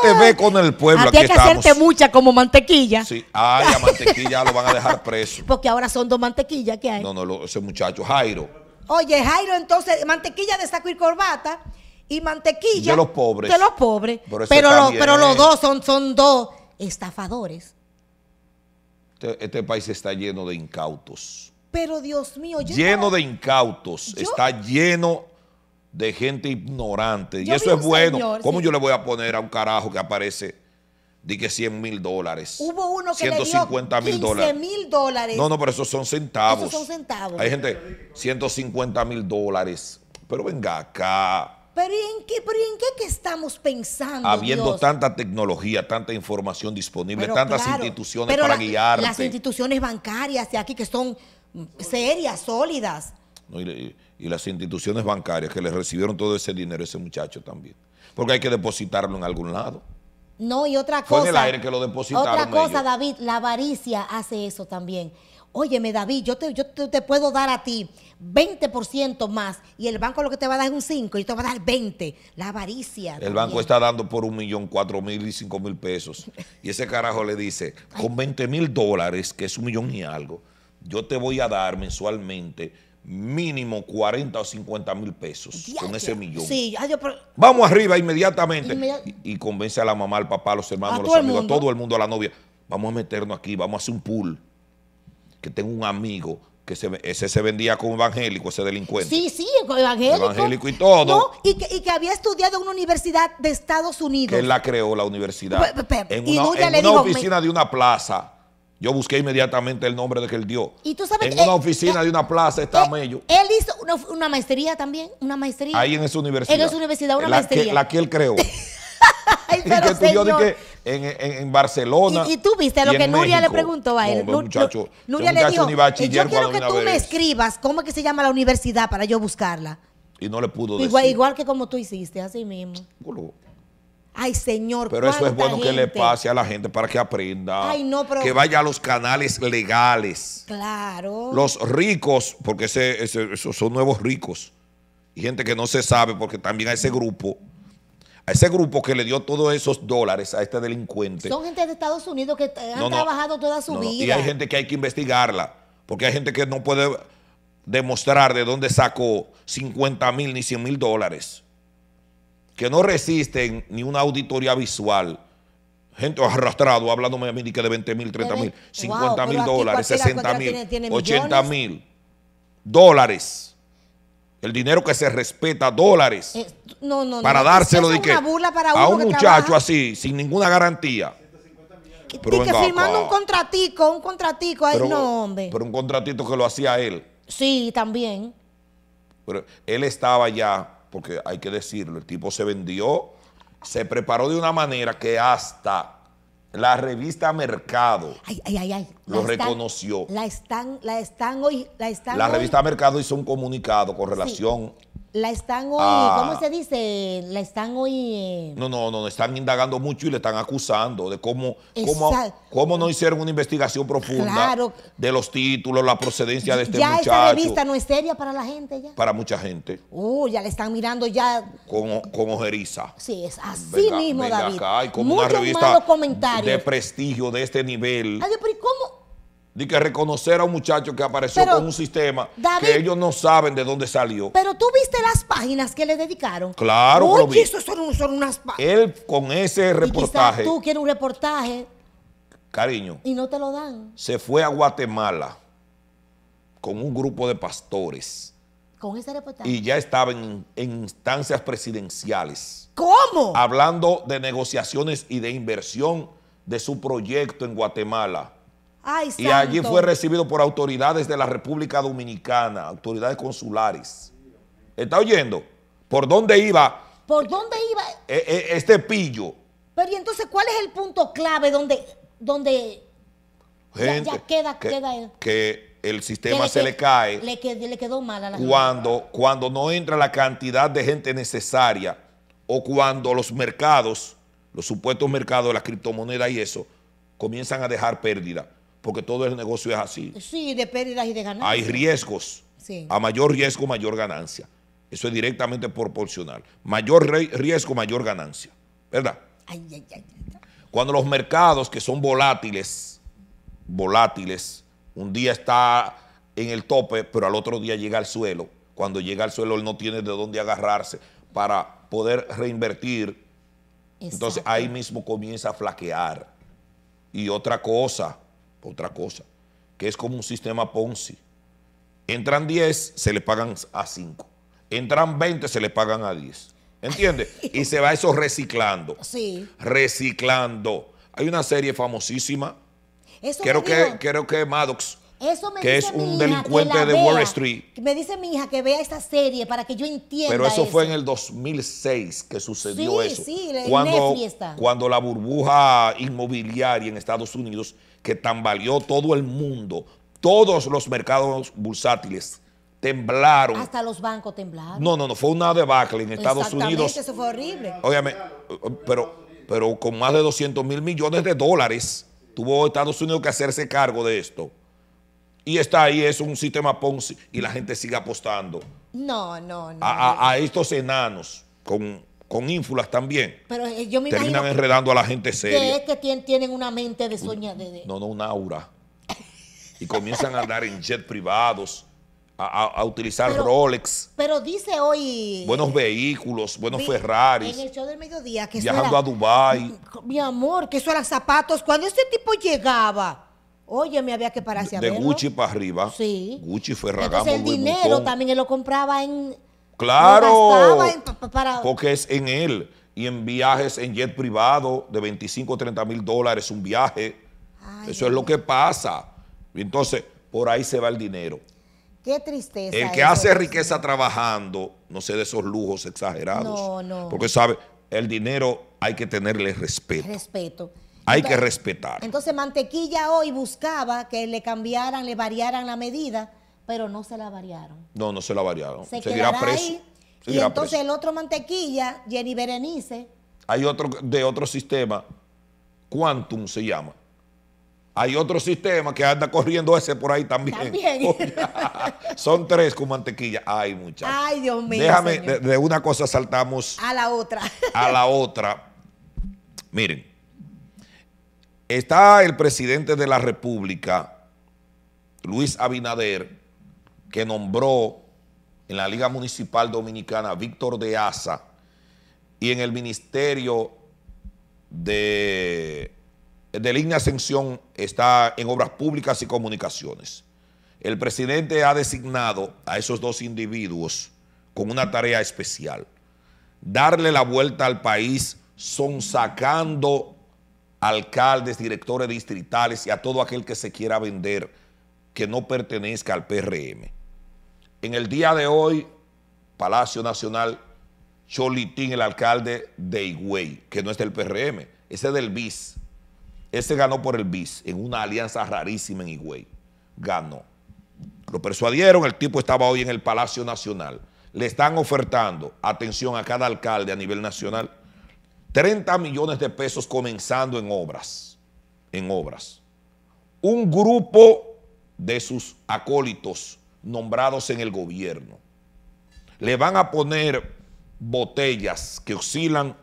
te ve con el pueblo. Aquí hay que hacerte mucha como mantequilla. Sí, ay, a mantequilla lo van a dejar preso. Porque ahora son dos mantequillas que hay. No, no, ese muchacho, Jairo. Oye, Jairo, entonces, mantequilla de saco y corbata y mantequilla. De los pobres. De los pobres. Pero, los dos son, dos estafadores. Este, este, país está lleno de incautos. Pero Dios mío, lleno de incautos, está lleno de gente ignorante. y eso es bueno. ¿Cómo yo le voy a poner a un carajo que aparece? Di que 100 mil dólares. Hubo uno que 150 mil dólares. mil dólares. No, no, pero esos son centavos. Esos son centavos. Hay gente, 150 mil dólares. Pero venga acá. ¿Pero en qué, que estamos pensando? Habiendo tanta tecnología, tanta información disponible, tantas instituciones para la, guiarte. Las instituciones bancarias de aquí que son serias, sólidas y, las instituciones bancarias que le recibieron todo ese dinero a ese muchacho también. Porque hay que depositarlo en algún lado. No, y otra cosa. el aire que lo depositaron. Otra cosa, David, la avaricia hace eso también. Óyeme, David, yo te, puedo dar a ti 20% más y el banco lo que te va a dar es un 5 y te va a dar 20. La avaricia. El banco está dando por un millón, cuatro mil y cinco mil pesos. Y ese carajo le dice, con 20 mil dólares, que es un millón y algo, yo te voy a dar mensualmente mínimo 40 o 50 mil pesos con ese millón. Vamos arriba inmediatamente. y, convence a la mamá, al papá, a los hermanos, a los amigos, a todo el mundo, a la novia. Vamos a meternos aquí, vamos a hacer un pool. Que tengo un amigo que se, ese se vendía como evangélico, ese delincuente. Sí, sí, evangélico. y todo. y, que, había estudiado en una universidad de Estados Unidos. Que él la creó, la universidad. en una, oficina de una plaza yo busqué inmediatamente el nombre de que él dio. ¿Y tú sabes en una eh, oficina de una plaza está eh, Mello. Él hizo una, maestría también, una maestría. Ahí en esa universidad. En esa universidad, una la maestría. Que, la que él creó. y en, en, en, Barcelona. Y, y tú viste lo que Nuria le preguntó a él. No, muchacho, Nuria le dijo, eh, yo quiero que tú me escribas cómo es que se llama la universidad para yo buscarla. Y no le pudo decir. Igual que como tú hiciste, así mismo. Ay, Señor, Pero eso es bueno que le pase a la gente para que aprenda. no, Que vaya a los canales legales. Claro. Los ricos, porque son nuevos ricos. Y gente que no se sabe, porque también a ese grupo, a ese grupo que le dio todos esos dólares a este delincuente. Son gente de Estados Unidos que han trabajado toda su vida. Y hay gente que hay que investigarla, porque hay gente que no puede demostrar de dónde sacó 50 mil ni 100 mil dólares que no resisten ni una auditoría visual. Gente arrastrado hablándome a mí de que de 20 mil, 30 mil, 50 mil dólares, 60 mil, 80 mil dólares. El dinero que se respeta, dólares. Eh, no, no, no, para dárselo de que, a un muchacho así, sin ninguna garantía. Y que firmando un contratico, un contratico, pero, no, hombre. Pero un contratito que lo hacía él. Sí, también. Pero él estaba ya porque hay que decirlo, el tipo se vendió, se preparó de una manera que hasta la revista Mercado lo reconoció. la están, la están hoy, la revista Mercado hizo un comunicado con relación la están hoy, ah. ¿cómo se dice? La están hoy. Eh, no, no, no, están indagando mucho y le están acusando de cómo, cómo, cómo, no hicieron una investigación profunda de los títulos, la procedencia de este ya muchacho. Ya esta revista no es seria para la gente ya. Para mucha gente. Uy, uh, ya le están mirando ya. como como ojeriza. Sí, es así mismo, David. como una revista de prestigio de este nivel. Ay, pero ¿cómo de que reconocer a un muchacho que apareció con un sistema que ellos no saben de dónde salió. Pero tú viste las páginas que le dedicaron. Claro, Uy, vi. Eso son, unas páginas. Él con ese reportaje. Y tú quieres un reportaje. Cariño. Y no te lo dan. Se fue a Guatemala con un grupo de pastores. Con ese reportaje. Y ya estaba en instancias presidenciales. ¿Cómo? Hablando de negociaciones y de inversión de su proyecto en Guatemala y allí fue recibido por autoridades de la República Dominicana, autoridades consulares. ¿Está oyendo? ¿Por dónde iba? ¿Por dónde iba? E, e, este pillo. Pero entonces, ¿cuál es el punto clave donde, donde ya, queda, que, el, sistema se le, cae. cuando, Cuando no entra la cantidad de gente necesaria o cuando los mercados, los supuestos mercados de las criptomonedas y eso, comienzan a dejar pérdida porque todo el negocio es así. Sí, de pérdidas y de ganancias. Hay riesgos. A mayor riesgo, mayor ganancia. Eso es directamente proporcional. Mayor riesgo, mayor ganancia. ¿Verdad? Ay, ay, ay. Cuando los mercados que son volátiles, volátiles, un día está en el tope, pero al otro día llega al suelo. Cuando llega al suelo, él no tiene de dónde agarrarse para poder reinvertir. Entonces ahí mismo comienza a flaquear. Y otra cosa, otra cosa, que es como un sistema Ponzi. Entran 10, se le pagan a 5. Entran 20, se le pagan a 10. ¿Entiendes? y se va eso reciclando. Sí. Reciclando. Hay una serie famosísima. Eso creo, que, creo que Maddox que es un delincuente de Wall Street. Me dice mi hija que vea esta serie para que yo entienda. Pero eso, fue en el 2006 que sucedió sí, eso. cuando, cuando la burbuja inmobiliaria en Estados Unidos, que tambaleó todo el mundo, todos los mercados bursátiles temblaron. Hasta los bancos temblaron. No, no, no, fue una debacle en Estados Unidos. Eso fue horrible. Óyame, pero, pero con más de 200 mil millones de dólares tuvo Estados Unidos que hacerse cargo de esto y está ahí, es un sistema Ponzi y la gente sigue apostando. No, no, no. A, estos enanos con, con ínfulas también. Pero eh, yo me Terminan enredando a la gente seria. Que es que tienen, una mente de soña. De, No, no, un aura. Y comienzan a andar en jet privados. A, utilizar Rolex. Pero dice hoy. Buenos vehículos, buenos Ferraris. En el show del mediodía. Que viajando a Dubai. Mi amor, que eso eran zapatos. Cuando este tipo llegaba Oye, me había que pararse a De Gucci para arriba. Sí. Gucci Ferragamo. Entonces el dinero también él lo compraba en... Claro. Porque es en él. Y en viajes en jet privado de 25 o 30 mil dólares un viaje. Eso es lo que pasa. Entonces, por ahí se va el dinero. Qué tristeza. El que hace riqueza trabajando, no sé de esos lujos exagerados. No, no. Porque sabe, el dinero hay que tenerle respeto. Respeto. Hay que respetar. Entonces Mantequilla hoy buscaba que le cambiaran, le variaran la medida, pero no se la variaron. No, no se la variaron. Se Seguirá y entonces el otro Mantequilla, Jenny Berenice. Hay otro de otro sistema, Quantum se llama. Hay otro sistema que anda corriendo ese por ahí también. ¿También? Son tres con mantequilla. Ay, muchachos. Ay, Dios mío. Déjame, de una cosa saltamos. A la otra. A la otra. Miren. Está el presidente de la República, Luis Abinader, que nombró en la Liga Municipal Dominicana Víctor de Asa y en el Ministerio de, de Línea Ascensión está en Obras Públicas y Comunicaciones. El presidente ha designado a esos dos individuos con una tarea especial, darle la vuelta al país son sacando alcaldes, directores distritales y a todo aquel que se quiera vender que no pertenezca al PRM. En el día de hoy, Palacio Nacional, Cholitín, el alcalde de Higüey, que no es del PRM, ese es del BIS. Ese ganó por el BIS en una alianza rarísima en Higüey. Ganó. Lo persuadieron, el tipo estaba hoy en el Palacio Nacional. Le están ofertando atención a cada alcalde a nivel nacional 30 millones de pesos comenzando en obras, en obras. Un grupo de sus acólitos nombrados en el gobierno le van a poner botellas que oscilan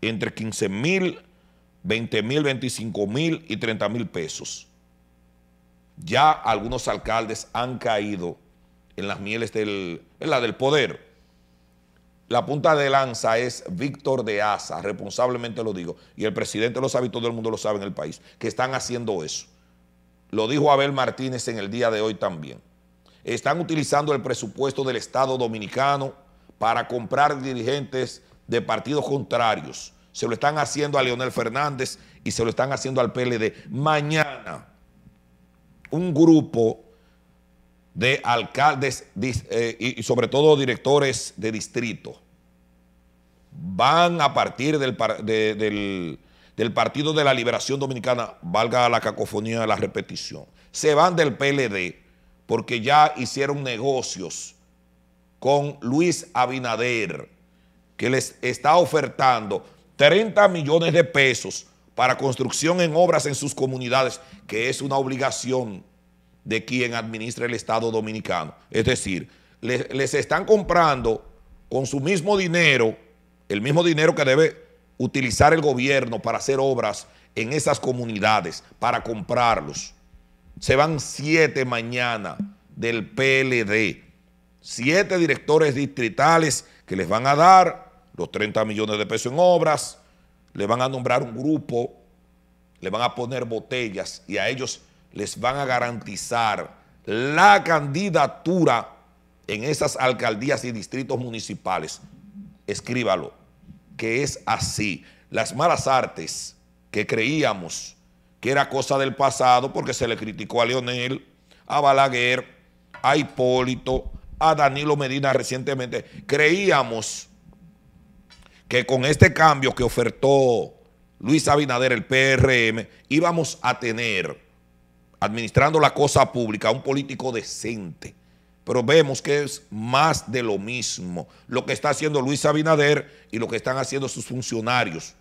entre 15 mil, 20 mil, 25 mil y 30 mil pesos. Ya algunos alcaldes han caído en las mieles del, la del poder la punta de lanza es Víctor de Asa, responsablemente lo digo, y el presidente lo sabe y todo el mundo lo sabe en el país, que están haciendo eso. Lo dijo Abel Martínez en el día de hoy también. Están utilizando el presupuesto del Estado dominicano para comprar dirigentes de partidos contrarios. Se lo están haciendo a Leonel Fernández y se lo están haciendo al PLD. Mañana, un grupo de alcaldes eh, y sobre todo directores de distrito van a partir del, del, del, Partido de la Liberación Dominicana, valga la cacofonía de la repetición, se van del PLD porque ya hicieron negocios con Luis Abinader, que les está ofertando 30 millones de pesos para construcción en obras en sus comunidades, que es una obligación de quien administra el Estado dominicano. Es decir, les, están comprando con su mismo dinero, el mismo dinero que debe utilizar el gobierno para hacer obras en esas comunidades, para comprarlos. Se van siete mañana del PLD, siete directores distritales que les van a dar los 30 millones de pesos en obras, le van a nombrar un grupo, le van a poner botellas y a ellos les van a garantizar la candidatura en esas alcaldías y distritos municipales. Escríbalo, que es así. Las malas artes que creíamos que era cosa del pasado porque se le criticó a Leonel, a Balaguer, a Hipólito, a Danilo Medina recientemente. Creíamos que con este cambio que ofertó Luis Abinader, el PRM, íbamos a tener administrando la cosa pública, un político decente. Pero vemos que es más de lo mismo lo que está haciendo Luis Abinader y lo que están haciendo sus funcionarios,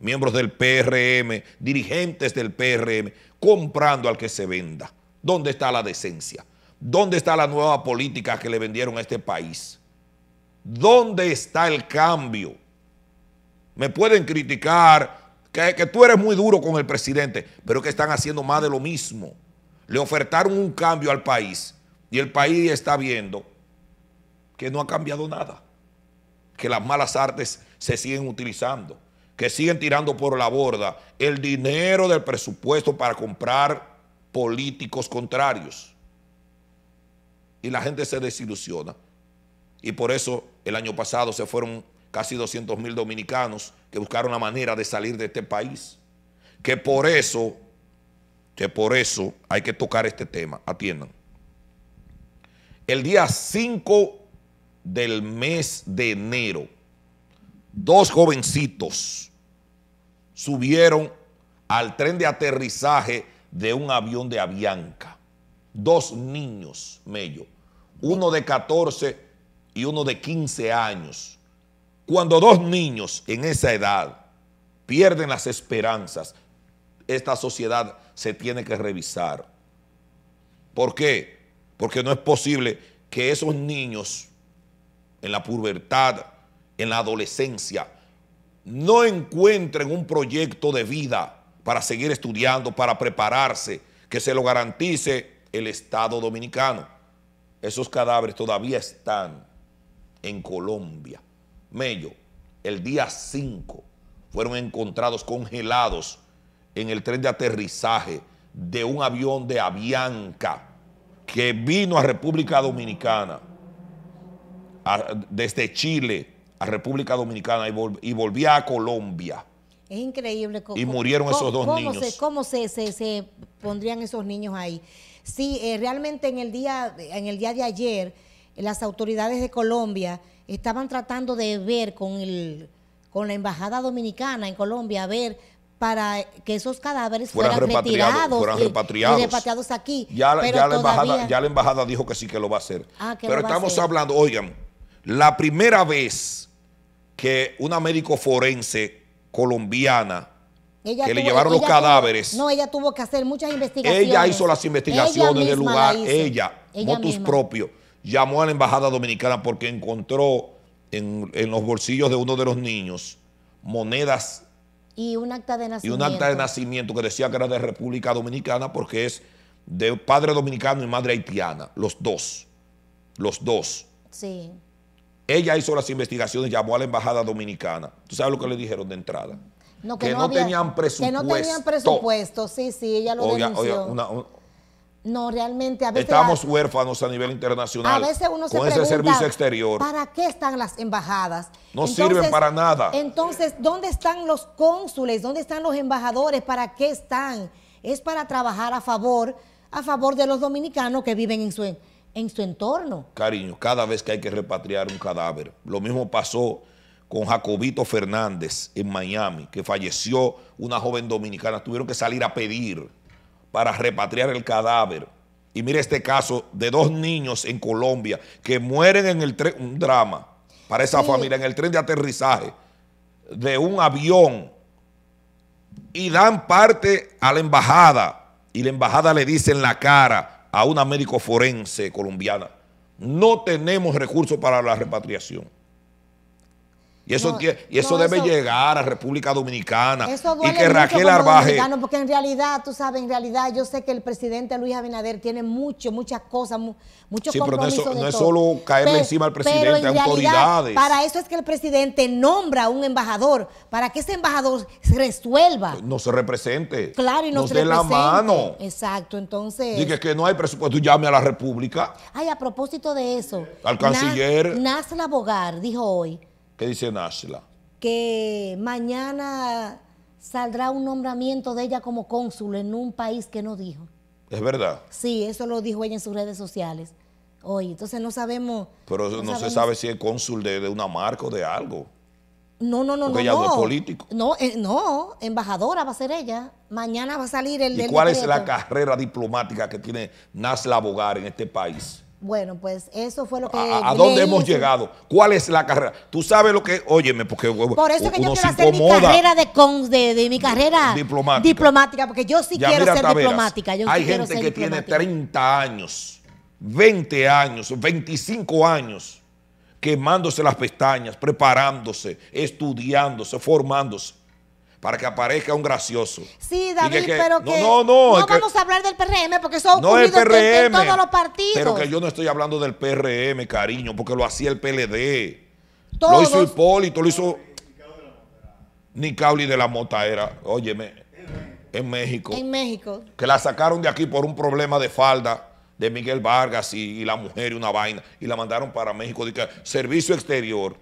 miembros del PRM, dirigentes del PRM, comprando al que se venda. ¿Dónde está la decencia? ¿Dónde está la nueva política que le vendieron a este país? ¿Dónde está el cambio? Me pueden criticar que, tú eres muy duro con el presidente, pero que están haciendo más de lo mismo. Le ofertaron un cambio al país y el país está viendo que no ha cambiado nada, que las malas artes se siguen utilizando, que siguen tirando por la borda el dinero del presupuesto para comprar políticos contrarios. Y la gente se desilusiona. Y por eso el año pasado se fueron casi 200 mil dominicanos que buscaron la manera de salir de este país. Que por eso, que por eso hay que tocar este tema. Atiendan. El día 5 del mes de enero, dos jovencitos subieron al tren de aterrizaje de un avión de Avianca. Dos niños, medio, uno de 14 y uno de 15 años. Cuando dos niños en esa edad pierden las esperanzas, esta sociedad se tiene que revisar. ¿Por qué? Porque no es posible que esos niños en la pubertad, en la adolescencia, no encuentren un proyecto de vida para seguir estudiando, para prepararse, que se lo garantice el Estado Dominicano. Esos cadáveres todavía están en Colombia. Mello, el día 5, fueron encontrados congelados en el tren de aterrizaje de un avión de Avianca que vino a República Dominicana, desde Chile a República Dominicana y, volvía a Colombia. Es increíble. Cómo, y murieron esos dos niños. Se, ¿Cómo se, pondrían esos niños ahí? Sí, eh, realmente en el, día, en el día de ayer, las autoridades de Colombia estaban tratando de ver con, el, con la Embajada Dominicana en Colombia, a ver para que esos cadáveres fueran, repatriados, retirados fueran repatriados. Y, repatriados aquí. Ya, la embajada, dijo que sí que lo va a hacer. Ah, pero estamos hablando, oigan, la primera vez que una médico forense colombiana que le llevaron los cadáveres. no, ella tuvo que hacer muchas investigaciones. Ella hizo las investigaciones del lugar, ella, motus propios llamó a la Embajada Dominicana porque encontró en, los bolsillos de uno de los niños monedas y un acta de nacimiento. Y un acta de nacimiento que decía que era de República Dominicana porque es de padre dominicano y madre haitiana, los dos. Los dos. Sí. Ella hizo las investigaciones, llamó a la embajada dominicana. ¿Tú sabes lo que le dijeron de entrada? que, no, tenían presupuesto. Que no tenían presupuesto, sí, sí, ella lo denunció. Oiga, una, no, realmente a veces. Estamos huérfanos a nivel internacional. A veces uno se con ese servicio exterior. ¿Para qué están las embajadas? No sirven para nada. Entonces, ¿dónde están los cónsules? ¿Dónde están los embajadores? ¿Para qué están? Es para trabajar a favor, a favor de los dominicanos que viven en su, en su entorno. Cariño, cada vez que hay que repatriar un cadáver, lo mismo pasó con Jacobito Fernández en Miami, que falleció una joven dominicana, tuvieron que salir a pedir para repatriar el cadáver. Y mire este caso de dos niños en Colombia que mueren en el tren, un drama para esa familia, en el tren de aterrizaje de un avión y dan parte a la embajada y la embajada le dice en la cara a una médico forense colombiana, no tenemos recursos para la repatriación. Y eso, eso debe llegar a República Dominicana. y que Raquel Arbaje. Porque en realidad, tú sabes, en realidad yo sé que el presidente Luis Abinader tiene mucho, muchas cosas, muchos sí, compromisos. pero no es, no es solo caerle encima al presidente, pero autoridades. Para eso es que el presidente nombra a un embajador, para que ese embajador resuelva. No se represente. Claro, y no, se dé la mano. Exacto, entonces. Dice que, no hay presupuesto, llame a la República. Ay, a propósito de eso. Al canciller. Nas, Bogar dijo hoy ¿Qué dice Nashla? Que mañana saldrá un nombramiento de ella como cónsul en un país que no dijo. ¿Es verdad? Sí, eso lo dijo ella en sus redes sociales hoy. Entonces no sabemos... Pero no, se sabe si es cónsul de, una marca o de algo. No, no, no, no. Ella no. es político. No, eh, no, embajadora va a ser ella. Mañana va a salir el... ¿Y cuál es la carrera diplomática que tiene Nasla Bogar en este país? Bueno, pues eso fue lo que... ¿A, a dónde hemos llegado? ¿Cuál es la carrera? Tú sabes lo que... Óyeme, porque... Por eso que yo quiero hacer mi carrera de, de, mi carrera... Diplomática. porque yo sí quiero ser diplomática. hay gente que tiene 30 años, 20 años, 25 años quemándose las pestañas, preparándose, estudiándose, formándose para que aparezca un gracioso. Sí, David, pero que no, no, no, no vamos a hablar del PRM porque eso ha ocurrido en, todos los partidos. Pero que yo no estoy hablando del PRM, cariño, porque lo hacía el PLD. Todos. Lo hizo Hipólito, lo hizo cauli de la Mota era, óyeme, en México. En México. Que la sacaron de aquí por un problema de falda de Miguel Vargas y, la mujer y una vaina y la mandaron para México. De servicio exterior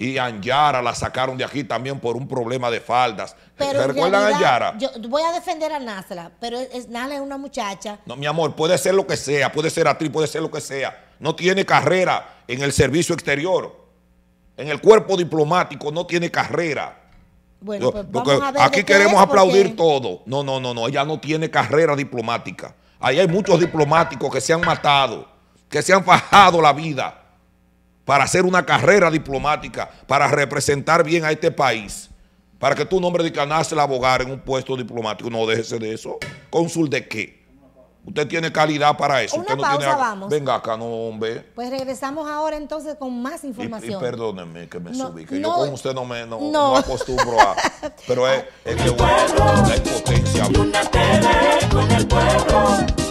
y Anyara la sacaron de aquí también por un problema de faldas. Pero recuerdan a Anyara? Yo voy a defender a Nasla, pero es, Nasla es una muchacha. No, mi amor, puede ser lo que sea, puede ser actriz, puede ser lo que sea. No tiene carrera en el servicio exterior, en el cuerpo diplomático, no tiene carrera. Bueno, pues vamos a ver aquí queremos aplaudir todo. No, no, no, no. Ella no tiene carrera diplomática. Ahí hay muchos diplomáticos que se han matado, que se han fajado la vida para hacer una carrera diplomática, para representar bien a este país, para que tu nombre de el abogar en un puesto diplomático. No, déjese de eso. ¿Cónsul de qué? Usted tiene calidad para eso. Una Usted no pausa, tiene... vamos. Venga acá, no, hombre. Pues regresamos ahora entonces con más información. Y, perdóneme que me que yo con usted no me no, acostumbro a... Pero es, es que bueno, el pueblo.